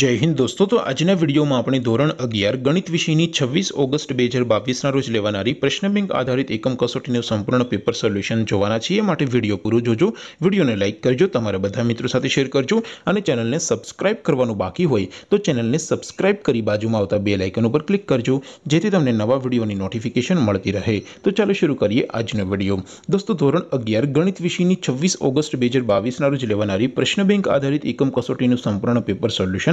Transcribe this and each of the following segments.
जय हिंद दोस्तों तो आज ने वीडियो म अपनी ધોરણ 11 ગણિત વિષય ની 26 ઓગસ્ટ 2022 ના રોજ લેવાણારી પ્રશ્ન બેંક આધારિત એકમ કસોટી નું સંપૂર્ણ પેપર સોલ્યુશન જોવાના છે માટે વિડિયો પૂરો જોજો વિડિયોને લાઈક કરજો તમારા બધા મિત્રો સાથે શેર કરજો અને ચેનલ ને સબ્સ્ક્રાઇબ કરવાનું બાકી હોય તો ચેનલ ને સબ્સ્ક્રાઇબ કરી બાજુમાં આવતા બેલ આઇકન ઉપર ક્લિક કરજો જેથી તમને નવા વિડિયો ની નોટિફિકેશન મળતી રહે તો ચાલો શરૂ કરીએ આજ નો વિડિયો दोस्तों ધોરણ 11 ગણિત વિષય ની 26 ઓગસ્ટ 2022 ના રોજ લેવાણારી પ્રશ્ન બેંક આધારિત એકમ કસોટી નું સંપૂર્ણ પેપર સોલ્યુશન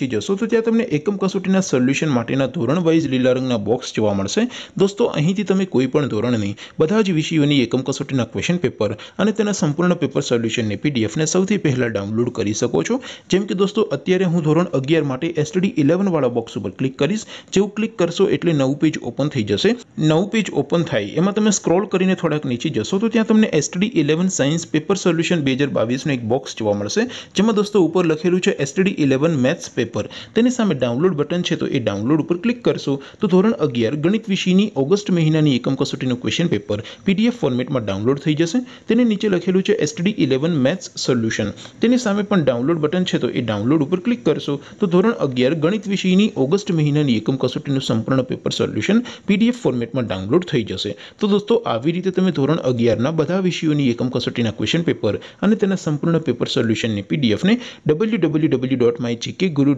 નીચે જશો તો ત્યાં તમને એકમ કસોટીના સોલ્યુશન માટેના ધોરણ વાઇઝ લીલા રંગના બોક્સ જોવા મળશે દોસ્તો અહીંથી તમે કોઈ પણ ધોરણ નહીં બધા જ વિષયોની એકમ કસોટીના ક્વેશ્ચન પેપર અને તેના સંપૂર્ણ પેપર સોલ્યુશનની પીડીએફને સૌથી પહેલાં ડાઉનલોડ કરી શકો છો જેમ કે દોસ્તો અત્યારે હું ધોરણ અગિયાર માટે એસટીડી ઇલેવનવાળા બોક્સ ઉપર ક્લિક કરીશ જેવું ક્લિક કરશો એટલે નવું પેજ ઓપન થઈ જશે નવું પેજ ઓપન થાય એમાં તમે સ્ક્રોલ કરીને થોડાક નીચે જશો તો ત્યાં તમને STD eleven science paper solution બે હજાર બાવીસનું એક બોક્સ જોવા મળશે જેમાં દોસ્તો ઉપર લખેલું છે એસટીડી ઇલેવન મેથ્સ પેપર પર તેની સામે ડાઉનલોડ બટન છે તો એ ડાઉનલોડ ઉપર ક્લિક કરશું તો ધોરણ 11 ગણિત વિષયની ઓગસ્ટ મહિનાની એકમ કસોટીનું ક્વેશ્ચન પેપર પીડીએફ ફોર્મેટમાં ડાઉનલોડ થઈ જશે તેની નીચે લખેલું છે STD 11 मैथ्स સોલ્યુશન તેની સામે પણ ડાઉનલોડ બટન છે તો એ ડાઉનલોડ ઉપર ક્લિક કરશું તો ધોરણ 11 ગણિત વિષયની ઓગસ્ટ મહિનાની એકમ કસોટીનું સંપૂર્ણ પેપર સોલ્યુશન પીડીએફ ફોર્મેટમાં ડાઉનલોડ થઈ જશે તો દોસ્તો આવી રીતે તમે ધોરણ 11 ના બધા વિષયોની એકમ કસોટીના ક્વેશ્ચન પેપર અને તેના સંપૂર્ણ પેપર સોલ્યુશનની પીડીએફ ને www.mygkguru